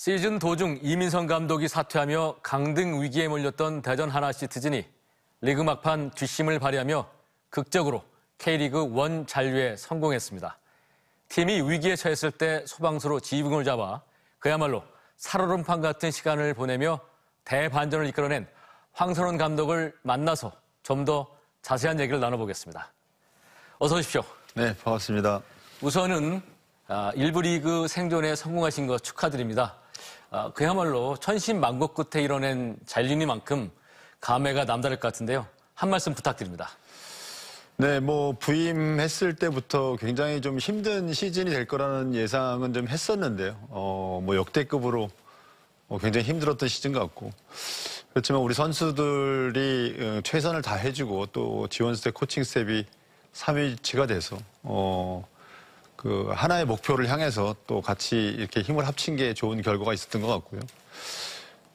시즌 도중 이민성 감독이 사퇴하며 강등 위기에 몰렸던 대전 하나시티즌이 리그 막판 뒷심을 발휘하며 극적으로 K리그 1 잔류에 성공했습니다. 팀이 위기에 처했을 때 소방수로 지휘봉을 잡아 그야말로 살얼음판 같은 시간을 보내며 대반전을 이끌어낸 황선원 감독을 만나서 좀 더 자세한 얘기를 나눠보겠습니다. 어서 오십시오. 네, 반갑습니다. 우선은 아, 일부 리그 생존에 성공하신 것 축하드립니다. 아, 그야말로 천신만고 끝에 이뤄낸 잘린이만큼 감회가 남다를 것 같은데요. 한 말씀 부탁드립니다. 네, 뭐 부임했을 때부터 굉장히 좀 힘든 시즌이 될 거라는 예상은 좀 했었는데요. 어, 뭐 역대급으로 어, 굉장히 힘들었던 시즌 같고 그렇지만 우리 선수들이 어, 최선을 다해주고 또 지원 스텝, 코칭 스텝이 3위치가 돼서 어. 그 하나의 목표를 향해서 또 같이 이렇게 힘을 합친 게 좋은 결과가 있었던 것 같고요.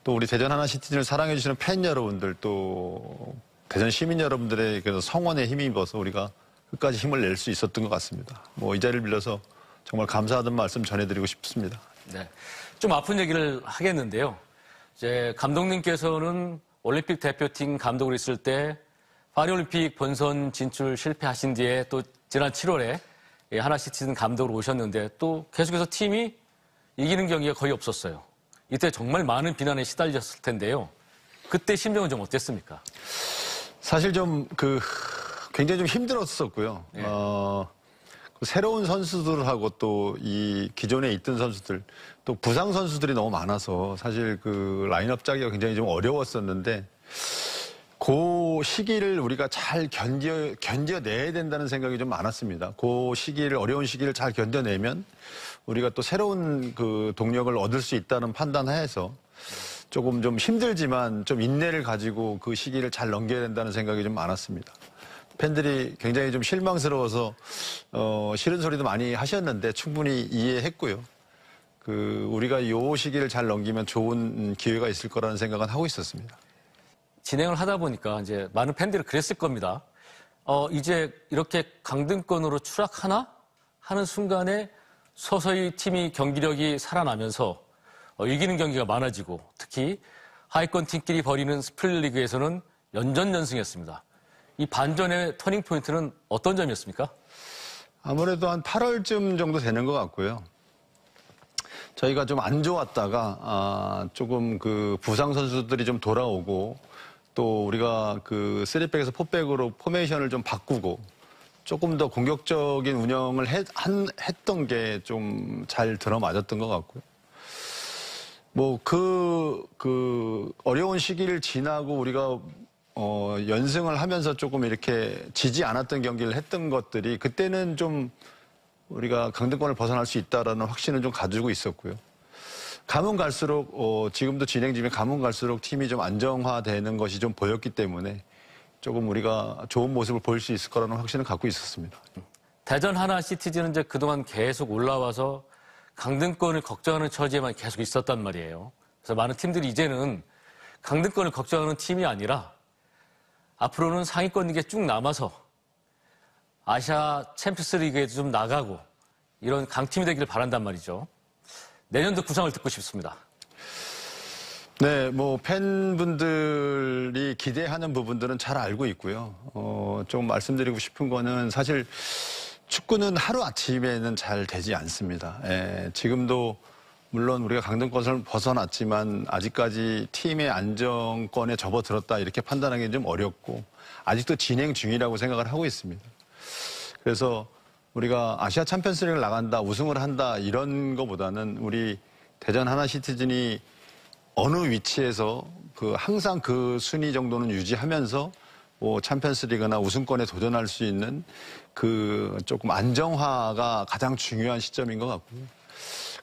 또 우리 대전 하나시티즌을 사랑해주시는 팬 여러분들 또 대전 시민 여러분들의 성원에 힘입어서 우리가 끝까지 힘을 낼 수 있었던 것 같습니다. 뭐 이 자리를 빌려서 정말 감사하던 말씀 전해드리고 싶습니다. 네. 좀 아픈 얘기를 하겠는데요. 이제 감독님께서는 올림픽 대표팀 감독으로 있을 때 파리올림픽 본선 진출 실패하신 뒤에 또 지난 7월에 예, 하나씩 치는 감독으로 오셨는데 또 계속해서 팀이 이기는 경기가 거의 없었어요. 이때 정말 많은 비난에 시달렸을 텐데요. 그때 심정은 좀 어땠습니까? 사실 좀 그 굉장히 좀 힘들었었고요. 네. 어, 그 새로운 선수들하고 또 이 기존에 있던 선수들 또 부상 선수들이 너무 많아서 사실 그 라인업 짜기가 굉장히 좀 어려웠었는데 그 시기를 우리가 잘 견뎌, 견뎌내야 된다는 생각이 좀 많았습니다. 그 시기를, 어려운 시기를 잘 견뎌내면 우리가 또 새로운 그 동력을 얻을 수 있다는 판단하에서 조금 좀 힘들지만 좀 인내를 가지고 그 시기를 잘 넘겨야 된다는 생각이 좀 많았습니다. 팬들이 굉장히 좀 실망스러워서 어, 싫은 소리도 많이 하셨는데 충분히 이해했고요. 그 우리가 요 시기를 잘 넘기면 좋은 기회가 있을 거라는 생각은 하고 있었습니다. 진행을 하다 보니까 이제 많은 팬들이 그랬을 겁니다. 어, 이제 이렇게 강등권으로 추락하나? 하는 순간에 서서히 팀이 경기력이 살아나면서 어, 이기는 경기가 많아지고 특히 하위권 팀끼리 벌이는 스플릿리그에서는 연전 연승이었습니다. 이 반전의 터닝 포인트는 어떤 점이었습니까? 아무래도 한 8월쯤 정도 되는 것 같고요. 저희가 좀 안 좋았다가 아, 조금 그 부상 선수들이 좀 돌아오고 또 우리가 그 3백에서 4백으로 포메이션을 좀 바꾸고 조금 더 공격적인 운영을 했, 한, 했던 게 좀 잘 들어맞았던 것 같고요. 뭐, 그, 그, 어려운 시기를 지나고 우리가, 어, 연승을 하면서 조금 이렇게 지지 않았던 경기를 했던 것들이 그때는 좀 우리가 강등권을 벗어날 수 있다라는 확신을 좀 가지고 있었고요. 가면 갈수록 어, 지금도 진행 중인 가면 갈수록 팀이 좀 안정화되는 것이 좀 보였기 때문에 조금 우리가 좋은 모습을 보일 수 있을 거라는 확신을 갖고 있었습니다. 대전 하나 시티즌은 이제 그동안 계속 올라와서 강등권을 걱정하는 처지에만 계속 있었단 말이에요. 그래서 많은 팀들이 이제는 강등권을 걱정하는 팀이 아니라 앞으로는 상위권 이그쭉 남아서 아시아 챔피언스 리그에도 좀 나가고 이런 강팀이 되기를 바란단 말이죠. 내년도 구상을 듣고 싶습니다. 네, 뭐 팬분들이 기대하는 부분들은 잘 알고 있고요. 어, 좀 말씀드리고 싶은 거는 사실 축구는 하루 아침에는 잘 되지 않습니다. 예, 지금도 물론 우리가 강등권을 벗어났지만 아직까지 팀의 안정권에 접어들었다 이렇게 판단하기는 좀 어렵고 아직도 진행 중이라고 생각을 하고 있습니다. 그래서 우리가 아시아 챔피언스리그를 나간다, 우승을 한다 이런 것보다는 우리 대전 하나 시티즌이 어느 위치에서 그 항상 그 순위 정도는 유지하면서 뭐 챔피언스리그나 우승권에 도전할 수 있는 그 조금 안정화가 가장 중요한 시점인 것 같고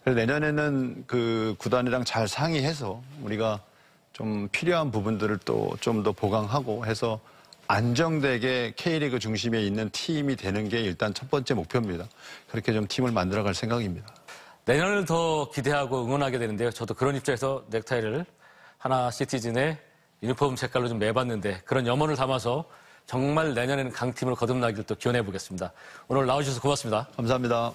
그래서 내년에는 그 구단이랑 잘 상의해서 우리가 좀 필요한 부분들을 또 좀 더 보강하고 해서 안정되게 K리그 중심에 있는 팀이 되는 게 일단 첫 번째 목표입니다. 그렇게 좀 팀을 만들어 갈 생각입니다. 내년을 더 기대하고 응원하게 되는데요. 저도 그런 입장에서 넥타이를 하나 시티즌의 유니폼 색깔로 좀 매봤는데 그런 염원을 담아서 정말 내년에는 강팀으로 거듭나기를또 기원해 보겠습니다. 오늘 나와주셔서 고맙습니다. 감사합니다.